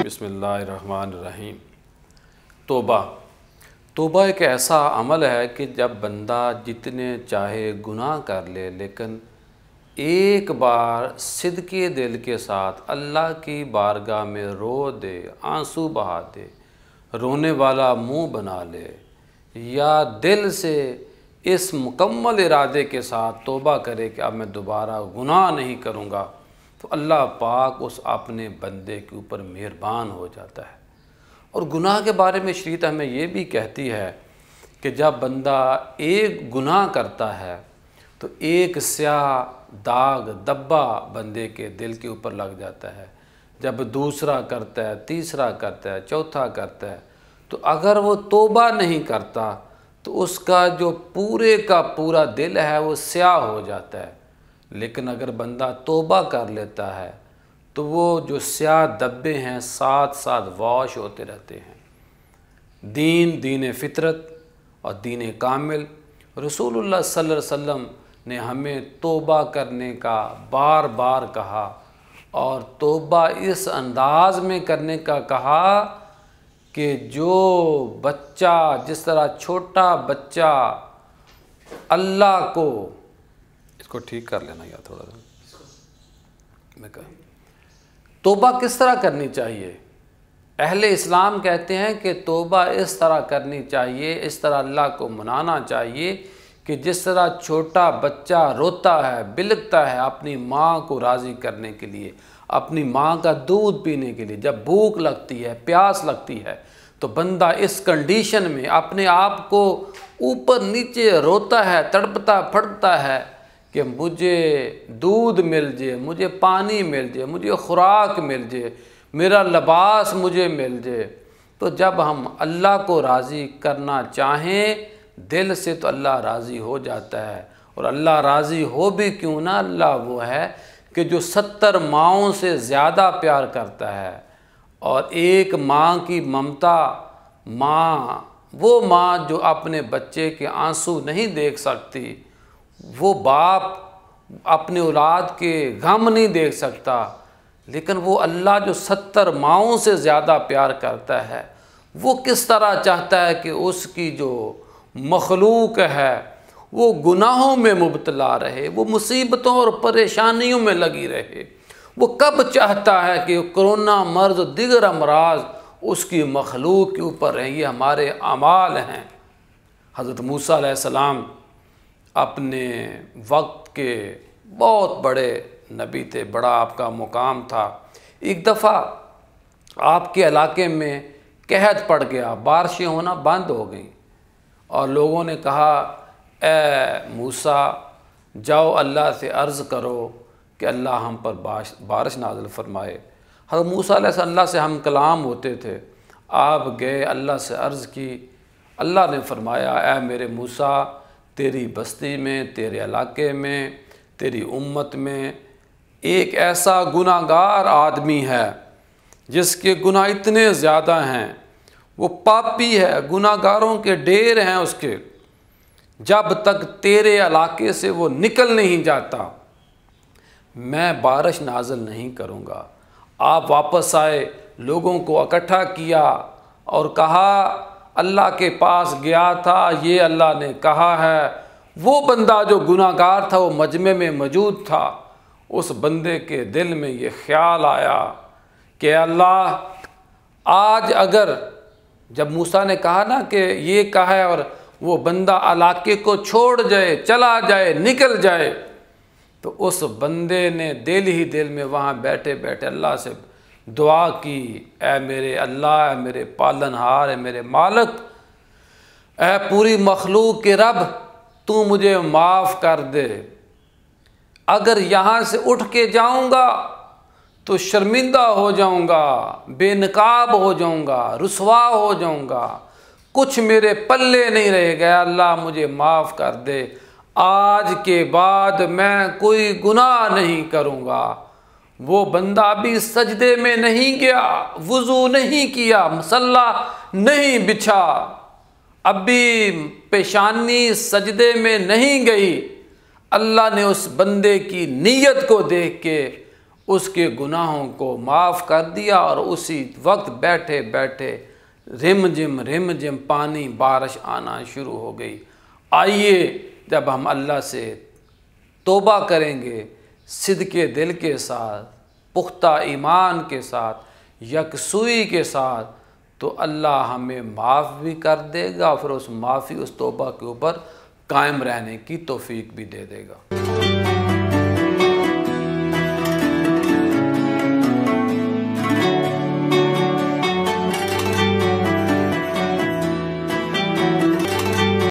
बसमीम तोबा तोबा एक ऐसा अमल है कि जब बंदा जितने चाहे गुनाह कर ले लेकिन एक बार सिद के दिल के साथ अल्लाह की बारगाह में रो दे आंसू बहा दे रोने वाला मुंह बना ले या दिल से इस मुकम्मल इरादे के साथ तोबा करे कि अब मैं दोबारा गुनाह नहीं करूँगा तो अल्लाह पाक उस अपने बंदे के ऊपर मेहरबान हो जाता है और गुनाह के बारे में शरीत हमें यह भी कहती है कि जब बंदा एक गुनाह करता है तो एक स्याह दाग दब्बा बंदे के दिल के ऊपर लग जाता है जब दूसरा करता है तीसरा करता है चौथा करता है तो अगर वो तोबा नहीं करता तो उसका जो पूरे का पूरा दिल है वो स्याह हो जाता है लेकिन अगर बंदा तोबा कर लेता है तो वो जो स्याह दब्बे हैं साथ साथ वॉश होते रहते हैं दीन दीन फितरत और दीन कामिल रसूलुल्लाह सल्लल्लाहु अलैहि वसल्लम ने हमें तोबा करने का बार बार कहा और तोबा इस अंदाज में करने का कहा कि जो बच्चा जिस तरह छोटा बच्चा अल्लाह को इसको ठीक कर लेना यार थोड़ा सा मैं कहा तोबा किस तरह करनी चाहिए अहले इस्लाम कहते हैं कि तोबा इस तरह करनी चाहिए इस तरह अल्लाह को मनाना चाहिए कि जिस तरह छोटा बच्चा रोता है बिलकता है अपनी माँ को राज़ी करने के लिए अपनी माँ का दूध पीने के लिए जब भूख लगती है प्यास लगती है तो बंदा इस कंडीशन में अपने आप को ऊपर नीचे रोता है तड़पता फटता है कि मुझे दूध मिल जाए मुझे पानी मिल जाए मुझे खुराक मिल जाए मेरा लबास मुझे मिल जाए तो जब हम अल्लाह को राज़ी करना चाहें दिल से तो अल्लाह राज़ी हो जाता है और अल्लाह राज़ी हो भी क्यों ना अल्लाह वो है कि जो सत्तर माओं से ज़्यादा प्यार करता है और एक माँ की ममता माँ वो माँ जो अपने बच्चे के आंसू नहीं देख सकती वो बाप अपने औलाद के गम नहीं देख सकता लेकिन वो अल्लाह जो सत्तर माओं से ज़्यादा प्यार करता है वो किस तरह चाहता है कि उसकी जो मखलूक है वो गुनाहों में मुबतला रहे वो मुसीबतों और परेशानियों में लगी रहे वो कब चाहता है कि कोरोना मर्ज दिगर अमराज उसकी मखलूक के ऊपर हैं ये हमारे अमाल हैं हज़रत मूसा सलाम अपने वक्त के बहुत बड़े नबी थे बड़ा आपका मुकाम था एक दफ़ा आपके इलाके में कहत पड़ गया बारिशें होना बंद हो गई और लोगों ने कहा ए मूसा जाओ अल्लाह से अर्ज़ करो कि अल्लाह हम पर बारिश बारिश नाजल फरमाए हर मूसा अल्लाह से हम कलाम होते थे आप गए अल्लाह से अर्ज़ की अल्लाह ने फरमाया ए मेरे मूसा तेरी बस्ती में तेरे इलाके में तेरी उम्मत में एक ऐसा गुनागार आदमी है जिसके गुनाह इतने ज़्यादा हैं वो पापी है गुनागारों के ढेर हैं उसके जब तक तेरे इलाके से वो निकल नहीं जाता मैं बारिश नाजल नहीं करूँगा आप वापस आए लोगों को इकट्ठा किया और कहा अल्लाह के पास गया था ये अल्लाह ने कहा है वो बंदा जो गुनागार था वो मजमे में मौजूद था उस बंदे के दिल में ये ख्याल आया कि अल्लाह आज अगर जब मूसा ने कहा ना कि ये कहा है और वो बंदा इलाके को छोड़ जाए चला जाए निकल जाए तो उस बंदे ने दिल ही दिल में वहाँ बैठे बैठे अल्लाह से दुआ की ए मेरे अल्लाह ए मेरे पालन हार ए मेरे मालक ए पूरी मखलूक के रब तू मुझे माफ़ कर दे अगर यहाँ से उठ के जाऊँगा तो शर्मिंदा हो जाऊँगा बेनकाब हो जाऊँगा रसवा हो जाऊँगा कुछ मेरे पल्ले नहीं रह गया अल्लाह मुझे माफ़ कर दे आज के बाद मैं कोई गुनाह नहीं करूँगा वो बंदा भी सजदे में नहीं गया वज़ू नहीं किया मसल्ला नहीं बिछा अब भी पेशानी सजदे में नहीं गई अल्लाह ने उस बंदे की नीयत को देख के उसके गुनाहों को माफ़ कर दिया और उसी वक्त बैठे बैठे रिम जिम रिम जिम पानी बारिश आना शुरू हो गई आइए जब हम अल्लाह से तोबा करेंगे सिद के दिल के साथ पुख्ता ईमान के साथ यकसुई के साथ तो अल्लाह हमें माफ़ भी कर देगा फिर उस माफ़ी उस तोबा के ऊपर कायम रहने की तोफ़ी भी दे देगा